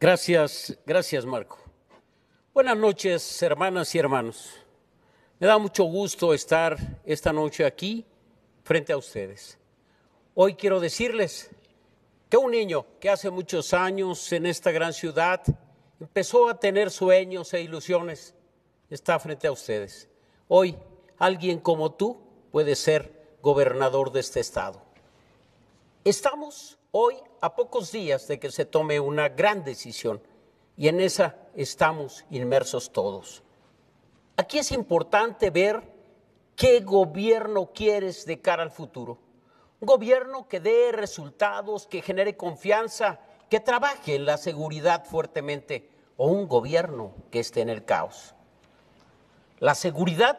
Gracias, gracias Marco. Buenas noches, hermanas y hermanos. Me da mucho gusto estar esta noche aquí frente a ustedes. Hoy quiero decirles que un niño que hace muchos años en esta gran ciudad empezó a tener sueños e ilusiones está frente a ustedes. Hoy alguien como tú puede ser gobernador de este estado. Estamos hoy a pocos días de que se tome una gran decisión y en esa estamos inmersos todos. Aquí es importante ver qué gobierno quieres de cara al futuro. Un gobierno que dé resultados, que genere confianza, que trabaje en la seguridad fuertemente o un gobierno que esté en el caos. La seguridad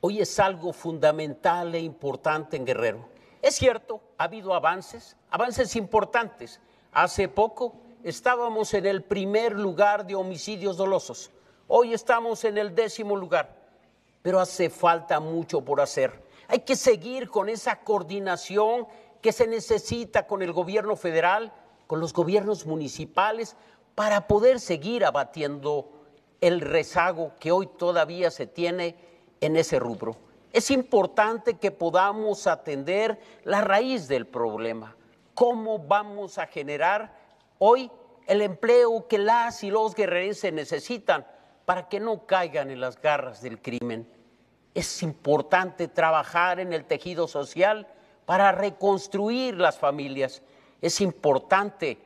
hoy es algo fundamental e importante en Guerrero. Es cierto, ha habido avances, avances importantes. Hace poco estábamos en el primer lugar de homicidios dolosos. Hoy estamos en el décimo lugar. Pero hace falta mucho por hacer. Hay que seguir con esa coordinación que se necesita con el gobierno federal, con los gobiernos municipales, para poder seguir abatiendo el rezago que hoy todavía se tiene en ese rubro. Es importante que podamos atender la raíz del problema. ¿Cómo vamos a generar hoy el empleo que las y los guerrerenses necesitan para que no caigan en las garras del crimen? Es importante trabajar en el tejido social para reconstruir las familias. Es importante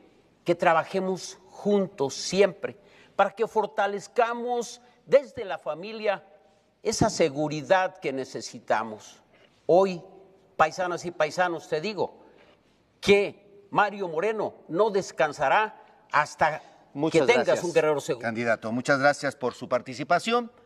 que trabajemos juntos siempre para que fortalezcamos desde la familia esa seguridad que necesitamos. Hoy, paisanas y paisanos, te digo que Mario Moreno no descansará hasta que tengas un guerrero seguro. Candidato, muchas gracias por su participación.